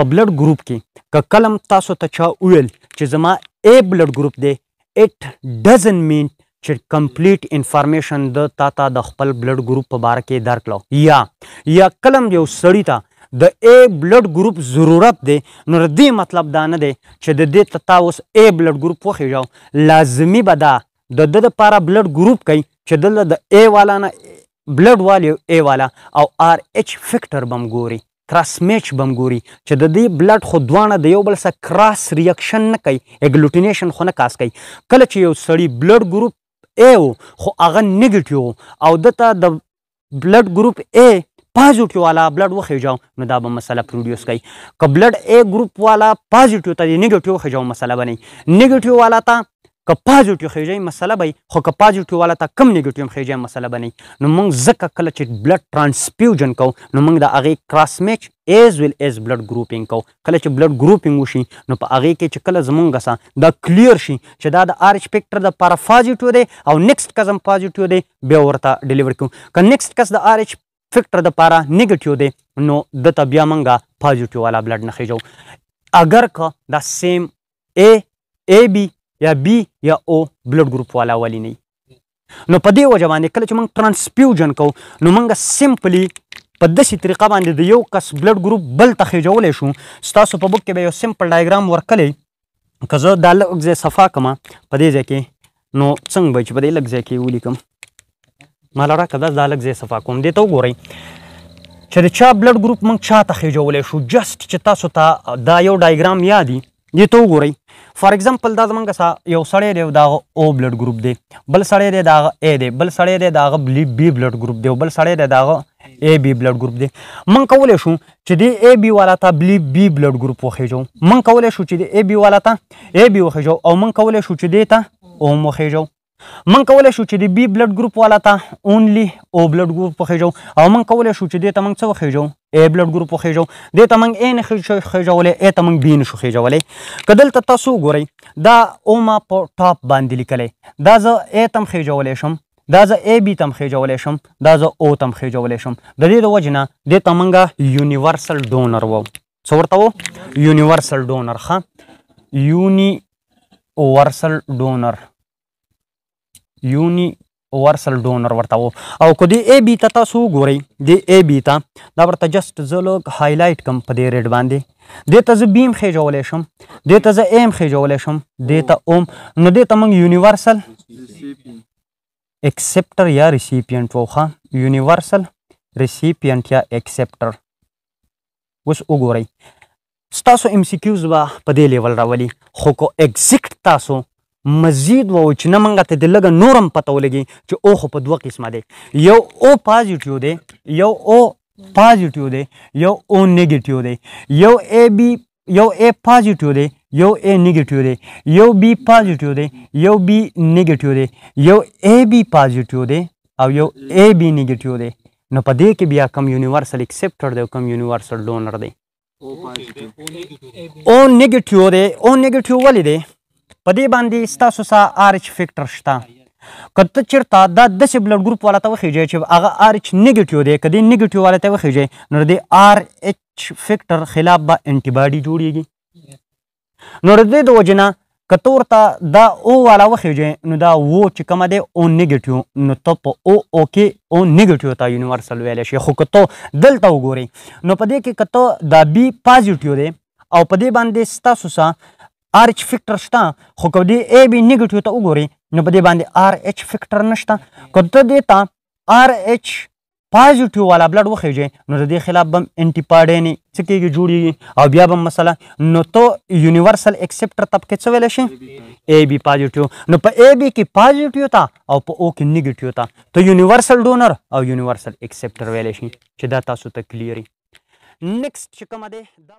په بلډ ګروپ کې ک کلم تاسو ته چا ویل چې زما اے بلډ ګروپ دی اټ ډزن مین چې کمپلیټ انفارمیشن د تا ته د خپل بلډ ګروپ په باره کې درکړو یا یا کلم یو سړی ته د اے بلډ ګروپ ضرورت دی نو دې مطلب دا نه دی چې د دې ته تا اوس اے بلډ ګروپ وخېژاو لازمي به دا د د لپاره بلډ ګروپ کوي چې دلته د اے والا نه بلډ والی اے والا او آر ایچ فیکټر بم ګوري کراس میچ بم ګوري چې د دې بلډ خو دوانه د یو بل سره کراس ریاکشن نه کوي اګلوټینیشن خو نه کاس کوي کله چې یو سړی بلډ ګروپ ا خو هغه نیگیټیو او دته د بلډ ګروپ ا پازیټیو والا بلډ وخیجاو نو دا به مسله پروډوس کوي که بلډ ا ګروپ والا پازیټیو ته نیگیټیو خیجاو مسله بنئ نیگیټیو والا ته که پازیټیو خېژي مسله به خو که پازیټیو والا ته کم نیگیټیو خېژي مسله به نه نو موږ ځکه کله چې بلډ ترانسفیوژن کوو نو موږ د هغې کراس میچ ایز ویل ایز بلډ ګروپینګ کو کله چې بلډ ګروپینګ وشي نو په هغه کې چې کله زمونږ سا دا کلیر شي چې دا د آرچ فیکټر د پارا پازیټیو دی او نیکسټ کزم پازیټیو دی بیا ورته ډیلیور کوو که نیکسټ کس د آرچ فیکټر د پارا نیگیټیو دی نو د ته بیا مونږه پازیټیو والا بلډ نه خېجو اگر که دا سیم ای ای بی یا بی یا او بلډ ګروپ والا ولی نه نو په دې وجه باندې کله چې موږ ترانسفیوژن کوو نو موږ سمپلی په داسې طریقه باندې د یو کس بلډ ګروپ بل ته خېجولی شو ستاسو په بک کې به یو سمپل ډایګرام ورکلی که زه دا لږ ځای صفا کړم په دې ځای کې نو څنګه به چې په دې لږ ځای کې ولیکم مالا راکړه دا دا لږ ځای صفا کوم دې ته وګورئ چې د چا بلډ ګروپ موږ چاته خېجولی شو جست چې تاسو ته تا دا یو ډایګرام یادي دې ته وګورئ فار ایگزامپل دا زمونږ یو سړی دی دا او بلډ ګروپ دی بل سړی دی دا اے دی بل سړی دی دا بی بلډ ګروپ دی بل سړی دی دا اے بی بلډ ګروپ دی من کولای شو چې دی اے بی والا ته بلی بی بلډ ګروپ وخیجو من کولای شو چې دی اے بی والا ته اے بی وخیجو او من کولای شو چې دی ته او وخیجو من کولای شو چې دی بی بلډ ګروپ والا ته اونلی او بلډ ګروپ وخیجو او من کولای شو چې دی ته من څه وخیجو A بلډ ګروپ وخېژو دې ته موږ A نه خېژولی A ته موږ B نه شو خېژولی که دلته تاسو وګورئ دا اوما په ټاپ باندې لیکلی دا زه A تم خېژولی شم دا زه A B تم خېژولی شم دا زه O تم خېژولی شم د دې د وجې نه دې ته موږ یونیورسل ډونر وو څه ورته وو یونیورسل ډونر ښه یونیورسل ډونر یونی ورسل ډونر ورته وو او کو دې ای بی ته تاسو وګورئ دې ای بی ته دا ورته جست زه لږ هایلایټ کوم په دې ریډ باندې دې ته زه بیم خېجولی شم دې ته زه ایم خېجولی شم دې ته اوم نو دې ته موږ یونیورسل اکسپټر یا ریسیپینټ وو ښه یونیورسل ریسیپینټ یا اکسپټر اوس وګورئ ستاسو ام سی کیوز به په دې لیول راولي خو کو اگزیکټ تاسو مزید و چې نه مونږ ته د لګ نورم پته ولګي چې او خو په دوه قسمه دی یو او پازیټیو دی یو او پازیټیو دی یو او نیگیټیو دی یو ای بی یو ای پازیټیو دی یو ای نیگیټیو دی یو بی پازیټیو دی یو بی نیگیټیو دی یو ای بی پازیټیو دی او یو ای بی نیگیټیو دی نو په دې کې بیا کم یونیورسل ایکسپټر دی کم یونیورسل ډونر دی او نیگیټیو دی او نیگیټیو ولې دی په دې باندې ستاسو سره آر ایچ فیکټر شته کته چیرته دا د سی بلډ ګروپ والا ته وخیږي چې هغه آر ایچ نیگیټیو دی کدی نیگیټیو والا ته وخیږي نو د آر ایچ فیکټر خلاف به انټي باډي جوړیږي نو د دې د وجنه کتور ته دا او والا وخیږي نو دا وو چې کومه دی او نیگیټیو نو ته په او او کې او نیگیټیو ته یونیورسل ویل شي خو کته دلته وګوري نو په دې کې کته دا بی پازیټیو دی او په دې باندې ستاسو سره آر ایچ فیکټر شته خو که دې ای بی نیګټیو ته وګوري نو په دې باندې آر ایچ فیکټر نشته که ته دې ته آر ایچ پازیټیو والا بلډ وخیږي نو د دې خلاف بم انټي پاډینی څه کېږي جوړیږي او بیا بم مسله نو ته یونیورسل اکسپټر طبقه څه ویلی شي اے بی پازیټیو نو په اے بی کې پازیټیو تا او په او کې نیګیټیو تا ته یونیورسل ډونر او یونیورسل اکسپټر ویلی شي چې دا تاسو ته کلیری نیکست چې کومه ده